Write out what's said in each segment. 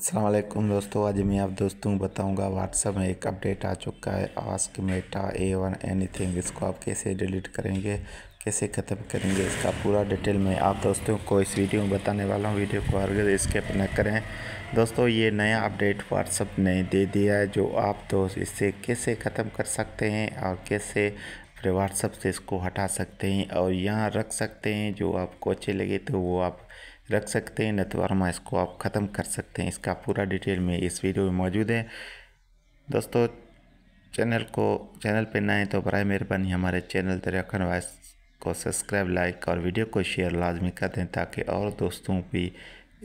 असलम दोस्तों आज मैं आप दोस्तों को बताऊंगा व्हाट्सएप में एक अपडेट आ चुका है ask Meta A one thing इसको आप कैसे डिलीट करेंगे कैसे ख़त्म करेंगे इसका पूरा डिटेल में आप दोस्तों को इस वीडियो में बताने वाला हूँ वीडियो को अगर स्केप न करें दोस्तों ये नया अपडेट व्हाट्सअप ने दे दिया है जो आप दोस्त इससे कैसे ख़त्म कर सकते हैं और कैसे अपने व्हाट्सअप से इसको हटा सकते हैं और यहाँ रख सकते हैं जो आपको अच्छे लगे तो वो आप रख सकते हैं नतवरमा तो इसको आप ख़त्म कर सकते हैं इसका पूरा डिटेल में इस वीडियो में मौजूद है दोस्तों चैनल को चैनल पर नए तो बर मेहरबानी हमारे चैनल दरियाखंड वाइस को सब्सक्राइब लाइक और वीडियो को शेयर लाजमी कर दें ताकि और दोस्तों भी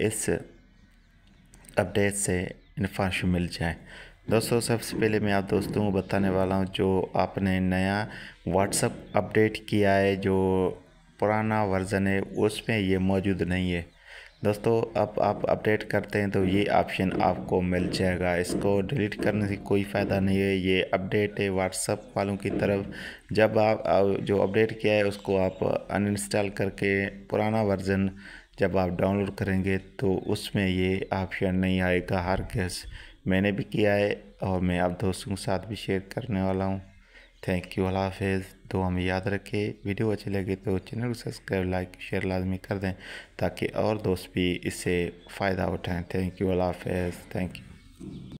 इस अपडेट से इन्फॉर्मेशन मिल जाए दोस्तों सबसे पहले मैं आप दोस्तों को बताने वाला हूँ जो आपने नया व्हाट्सअप अपडेट किया है जो पुराना वर्ज़न है उसमें ये मौजूद नहीं है दोस्तों अब आप अपडेट करते हैं तो ये ऑप्शन आपको मिल जाएगा इसको डिलीट करने से कोई फ़ायदा नहीं है ये अपडेट है व्हाट्सअप वालों की तरफ जब आप जो अपडेट किया है उसको आप अनइंस्टॉल करके पुराना वर्ज़न जब आप डाउनलोड करेंगे तो उसमें ये ऑप्शन नहीं आएगा हर गैस मैंने भी किया है और मैं आप दोस्तों के साथ भी शेयर करने वाला हूँ थैंक यू अल्लाह हाफिज़ तो हम याद रखें वीडियो अच्छी लगे तो चैनल को सब्सक्राइब लाइक शेयर लाजमी कर दें ताकि और दोस्त भी इससे फ़ायदा उठाएँ थैंक यू अल्लाह हाफिज़ थैंक यू